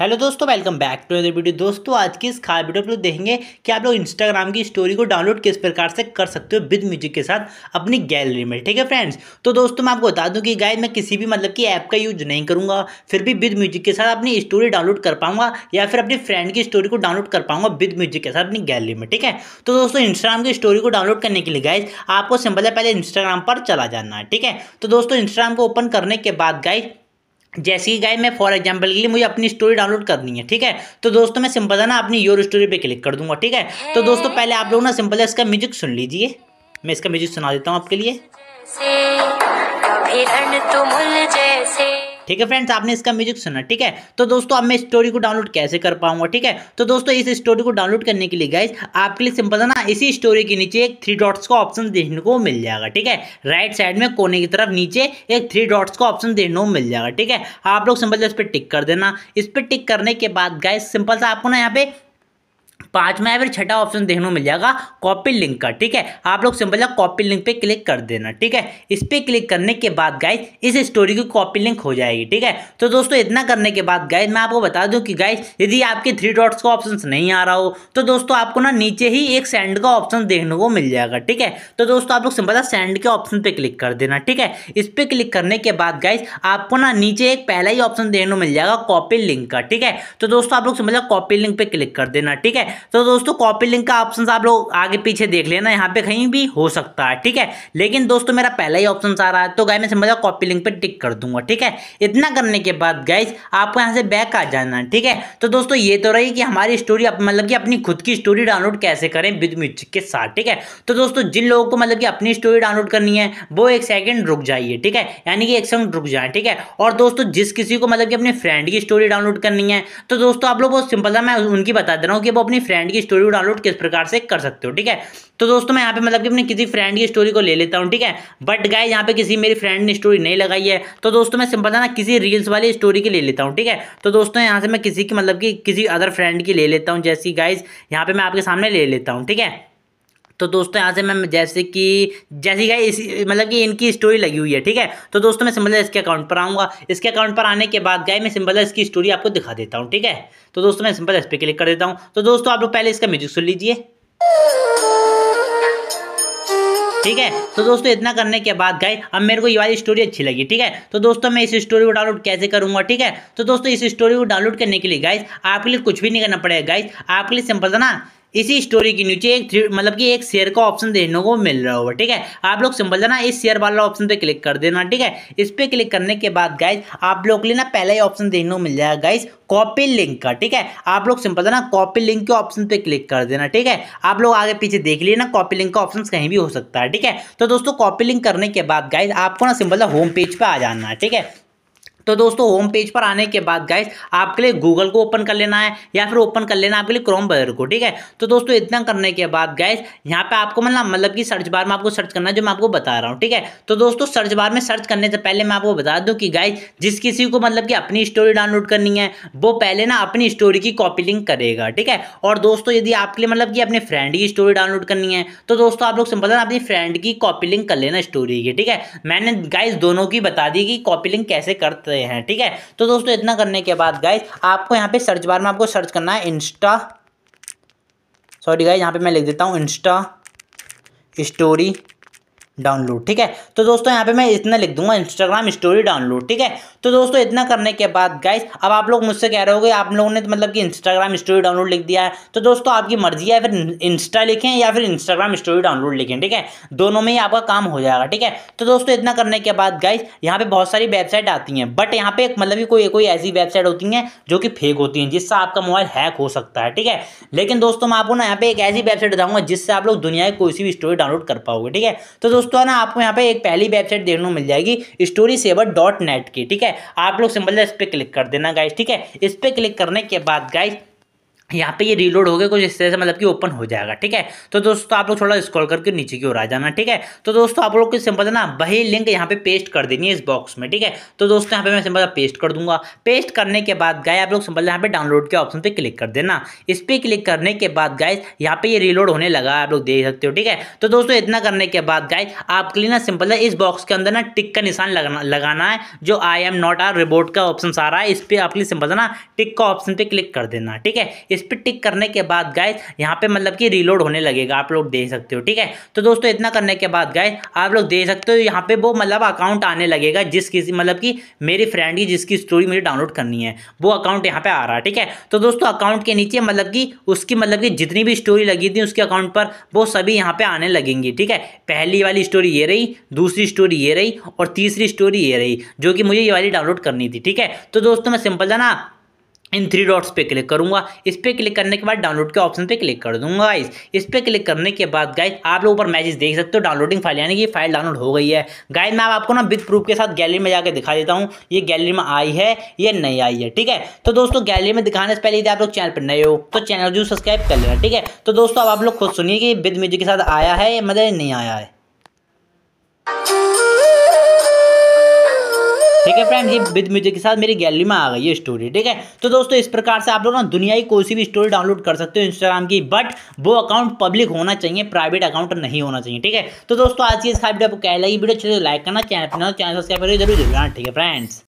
hello दोस्तों welcome back to another video दोस्तों आज की इस खास वीडियो पर देखेंगे कि आप लोग इंस्टाग्राम की स्टोरी को डाउनलोड किस प्रकार से कर सकते हो विद म्यूजिक के साथ अपनी गैलरी में ठीक है फ्रेंड्स तो दोस्तों मैं आपको बता दूं कि गाइस मैं किसी भी मतलब कि ऐप का यूज नहीं करूंगा फिर भी विद म्यूजिक के साथ अपनी स्टोरी डाउनलोड कर पाऊंगा या फिर अपनी फ्रेंड की स्टोरी को डाउनलोड कर पाऊंगा विद म्यूजिक के साथ अपनी गैलरी में ठीक है तो दोस्तों इंस्टाग्राम की स्टोरी को डाउनलोड करने के लिए गाइज आपको सिंपल है पहले इंस्टाग्राम पर चला जाना है ठीक है तो दोस्तों इंस्टाग्राम को ओपन करने के बाद गाइज जैसे ही गाय मैं फॉर एग्जाम्पल के लिए मुझे अपनी स्टोरी डाउनलोड करनी है ठीक है तो दोस्तों मैं सिंपल है ना अपनी योर स्टोरी पे क्लिक कर दूंगा ठीक है तो दोस्तों पहले आप लोग ना सिंपल है इसका म्यूजिक सुन लीजिए मैं इसका म्यूजिक सुना देता हूँ आपके लिए ठीक है फ्रेंड्स आपने इसका म्यूजिक सुना ठीक है तो दोस्तों अब मैं स्टोरी को डाउनलोड कैसे कर पाऊंगा ठीक है तो दोस्तों इस स्टोरी को डाउनलोड करने के लिए गाइज आपके लिए सिंपल ना इसी स्टोरी के नीचे एक थ्री डॉट्स का ऑप्शन देखने को मिल जाएगा ठीक है राइट साइड में कोने की तरफ नीचे एक थ्री डॉट्स का ऑप्शन देखने को मिल जाएगा ठीक है आप लोग सिंपल इस पर टिक कर देना इस पर टिक करने के बाद गाइज सिंपल सा आपको ना यहाँ पे पांचवा में फिर छठा ऑप्शन देखने को मिल जाएगा कॉपी लिंक का ठीक है आप लोग सिंपल कॉपी लिंक पे क्लिक कर देना ठीक है इस पर क्लिक करने के बाद गाइज इस स्टोरी की कॉपी लिंक हो जाएगी ठीक है तो दोस्तों इतना करने के बाद गाइज मैं आपको बता दूं कि गाइज यदि आपके थ्री डॉट्स का ऑप्शन नहीं आ रहा हो तो दोस्तों आपको ना नीचे ही एक सेंड का ऑप्शन देखने को मिल जाएगा ठीक है तो दोस्तों आप लोग सिंपल सेंड के ऑप्शन पर क्लिक कर देना ठीक है इस पर क्लिक करने के बाद गाइज आपको ना नीचे एक पहला ही ऑप्शन देखने को मिल जाएगा कॉपी लिंक का ठीक है तो दोस्तों आप लोग सिंपल कॉपी लिंक पर क्लिक कर देना ठीक है है तो दोस्तों कॉपी लिंक का ऑप्शन आप लोग आगे पीछे देख लेना यहाँ पे कहीं भी हो सकता है ठीक है लेकिन दोस्तों मेरा पहला ही ऑप्शन आ रहा है तो गाय मैं समझा कॉपी लिंक पर टिक कर दूंगा ठीक है इतना करने के बाद गाइज आपको यहाँ से बैक आ जाना है ठीक है तो दोस्तों ये तो रही कि हमारी स्टोरी मतलब कि अपनी खुद की स्टोरी डाउनलोड कैसे करें विद म्यूजिक के साथ ठीक है तो दोस्तों जिन लोगों को मतलब कि अपनी स्टोरी डाउनलोड करनी है वो एक सेकंड रुक जाइए ठीक है यानी कि एक सेकंड रुक जाए ठीक है और दोस्तों जिस किसी को मतलब कि अपने फ्रेंड की स्टोरी डाउनलोड करनी है तो दोस्तों आप लोग बहुत सिंपल था मैं उनकी बता दे रहा हूँ कि वो अपनी फ्रेंड की स्टोरी को डाउनलोड किस प्रकार से कर सकते हो ठीक है तो दोस्तों मैं यहाँ पे मतलब कि अपने किसी फ्रेंड की स्टोरी को ले लेता हूँ ठीक है बट गाय यहाँ पे किसी मेरी फ्रेंड ने स्टोरी नहीं लगाई है तो दोस्तों मैं सिंपल था ना किसी रील्स वाली स्टोरी की ले लेता हूँ ठीक है तो दोस्तों यहाँ से मैं किसी की मतलब कि किसी अदर फ्रेंड की ले लेता हूँ जैसी गाइज यहाँ पे मैं आपके सामने ले लेता हूँ ठीक है तो दोस्तों यहाँ से मैं जैसे कि जैसे गई इस मतलब कि इनकी स्टोरी लगी हुई है ठीक है तो दोस्तों मैं सिंबल इसके अकाउंट पर आऊँगा इसके अकाउंट पर आने के बाद गए मैं सिंबल इसकी स्टोरी आपको दिखा देता हूँ ठीक है तो दोस्तों मैं सिंपल इस पर क्लिक कर देता हूँ तो दोस्तों आप लोग पहले इसका म्यूजिक सुन लीजिए ठीक है तो दोस्तों इतना करने के बाद गए अब मेरे को ये वाली स्टोरी अच्छी लगी ठीक है तो दोस्तों मैं इस स्टोरी को डाउनलोड कैसे करूंगा ठीक है तो दोस्तों इस स्टोरी को डाउनलोड करने के लिए गाइस आपके लिए कुछ भी नहीं करना पड़ेगा गाइस आपके लिए सिंपल था ना इसी स्टोरी के नीचे एक मतलब कि एक शेयर का ऑप्शन देखने को मिल रहा होगा ठीक है आप लोग सिंपल जाना इस शेयर वाला ऑप्शन पे क्लिक कर देना ठीक है इस पर क्लिक करने के बाद गाइज आप लोग के लिए ना पहला ही ऑप्शन देखने को मिल जाएगा गाइज कॉपी लिंक का ठीक है आप लोग सिंपल ना कॉपी लिंक के ऑप्शन पे क्लिक कर देना ठीक है आप लोग आगे पीछे देख लिए ना कॉपी लिंक का ऑप्शन कहीं भी हो सकता है ठीक है तो दोस्तों कॉपी लिंक करने के बाद गाइज आपको ना सिंपल होम पेज पे आ जाना है ठीक है तो दोस्तों होम पेज पर आने के बाद गाइस आपके लिए गूगल को ओपन कर लेना है या फिर ओपन कर लेना आपके लिए क्रोम ब्राउजर को ठीक है तो दोस्तों इतना करने के बाद गाइस यहाँ पे आपको मतलब मतलब कि सर्च बार में आपको सर्च करना है जो मैं आपको बता रहा हूँ ठीक है तो दोस्तों सर्च बार में सर्च करने से पहले मैं आपको बता दूँ कि गाइस जिस किसी को मतलब कि अपनी स्टोरी डाउनलोड करनी है वो पहले ना अपनी स्टोरी की कॉपी लिंक करेगा ठीक है और दोस्तों यदि आपके लिए मतलब कि अपने फ्रेंड की स्टोरी डाउनलोड करनी है तो दोस्तों आप लोग सिंपल अपनी फ्रेंड की कॉपी लिंक कर लेना स्टोरी की ठीक है मैंने गाइज दोनों की बता दी कि कॉपी लिंक कैसे करते रहे हैं ठीक है तो दोस्तों इतना करने के बाद गाइज आपको यहाँ पे सर्च बार में आपको सर्च करना है इंस्टा सॉरी गाइज यहाँ पे मैं लिख देता हूँ इंस्टा स्टोरी डाउनलोड ठीक है तो दोस्तों यहाँ पे मैं इतना लिख दूंगा इंस्टाग्राम स्टोरी डाउनलोड ठीक है तो दोस्तों इतना करने के बाद गाइस अब आप लोग मुझसे कह रहे हो आप लोगों ने तो मतलब कि इंस्टाग्राम स्टोरी डाउनलोड लिख दिया है तो दोस्तों आपकी मर्जी है फिर इंस्टा लिखें या फिर इंस्टाग्राम स्टोरी डाउनलोड लिखें ठीक है दोनों में ही आपका काम हो जाएगा ठीक है तो दोस्तों इतना करने के बाद गाइस यहाँ पे बहुत सारी वेबसाइट आती हैं बट यहाँ पे मतलब कि कोई कोई ऐसी वेबसाइट होती है जो कि फेक होती हैं जिससे आपका मोबाइल हैक हो सकता है ठीक है लेकिन दोस्तों मैं आपको ना यहाँ पे एक ऐसी वेबसाइट बताऊंगा जिससे आप लोग दुनिया की कोई सी भी स्टोरी डाउनलोड कर पाओगे ठीक है तो दोस्तों दोस्तों ना आपको यहाँ पे एक पहली वेबसाइट देखने को मिल जाएगी स्टोरी सेवर डॉट नेट की ठीक है आप लोग सिंपल इस पर क्लिक कर देना गाइस ठीक है इस पर क्लिक करने के बाद गाइस यहाँ पे ये रीलोड हो गया कुछ इस तरह से मतलब कि ओपन हो जाएगा ठीक है तो दोस्तों आप लोग थोड़ा स्क्रॉल करके नीचे की ओर आ जाना ठीक है तो दोस्तों आप लोग को सिंपल ना वही लिंक यहाँ पे पेस्ट कर देनी है इस बॉक्स में ठीक है तो दोस्तों यहाँ पे मैं सिंपल पेस्ट कर दूंगा पेस्ट करने के बाद गाय आप लोग सिंपल यहाँ पे डाउनलोड के ऑप्शन पर क्लिक कर देना इस पर क्लिक करने के बाद गाय यहाँ पे ये रीलोड होने लगा आप लोग देख सकते हो ठीक है तो दोस्तों इतना करने के बाद गाय आपके लिए ना सिंपल है इस बॉक्स के अंदर ना टिक का निशान लगाना लगाना है जो I am not a robot का ऑप्शन आ रहा है इस पर आपके लिए सिंपल ना टिक का ऑप्शन पर क्लिक कर देना ठीक है इस पर टिक करने के बाद गाय यहाँ पे मतलब कि रिलोड होने लगेगा आप लोग देख सकते हो ठीक है तो दोस्तों इतना करने के बाद गाय आप लोग देख सकते हो यहाँ पे वो मतलब अकाउंट आने लगेगा जिस किसी मतलब कि मेरी फ्रेंड की जिसकी स्टोरी मुझे डाउनलोड करनी है वो अकाउंट यहाँ पर आ रहा है ठीक है तो दोस्तों अकाउंट के नीचे मतलब कि उसकी मतलब कि जितनी भी स्टोरी लगी थी उसके अकाउंट पर वो सभी यहाँ पर आने लगेंगी ठीक है पहली वाली स्टोरी ये रही दूसरी स्टोरी ये रही और तीसरी स्टोरी ये रही जो कि मुझे ये वाली डाउनलोड करनी थी ठीक है तो दोस्तों मैं सिंपल था ना इन थ्री डॉट्स पे क्लिक करूंगा इस पर क्लिक करने के बाद डाउनलोड के ऑप्शन पे क्लिक कर दूंगा गाइस इस पर क्लिक करने के बाद गाइस आप लोग ऊपर मैसेज देख सकते हो डाउनलोडिंग फाइल यानी कि फाइल डाउनलोड हो गई है गाइस मैं आपको ना बिग प्रूफ के साथ गैलरी में जाकर दिखा देता हूँ ये गैलरी में आई है ये नहीं आई है ठीक है तो दोस्तों गैलरी में दिखाने से पहले यदि आप लोग चैनल पर नए हो तो चैनल जो सब्सक्राइब कर लेना ठीक है तो दोस्तों अब आप लोग खुद सुनिए कि बिग म्यूजिक के साथ आया है या मतलब नहीं आया है ठीक है फ्रेंड ये विद म्यूजिक के साथ मेरी गैलरी में आ गई है स्टोरी ठीक है तो दोस्तों इस प्रकार से आप लोग ना दुनिया की कोई भी स्टोरी डाउनलोड कर सकते हो इंस्टाग्राम की बट वो अकाउंट पब्लिक होना चाहिए प्राइवेट अकाउंट नहीं होना चाहिए ठीक है तो दोस्तों आज की इस वीडियो आपको कह लगी वीडियो अच्छी लाइक करना चैनल चैनल सब्सक्राइब करिए जरूर जरूर ठीक है फ्रेंड्स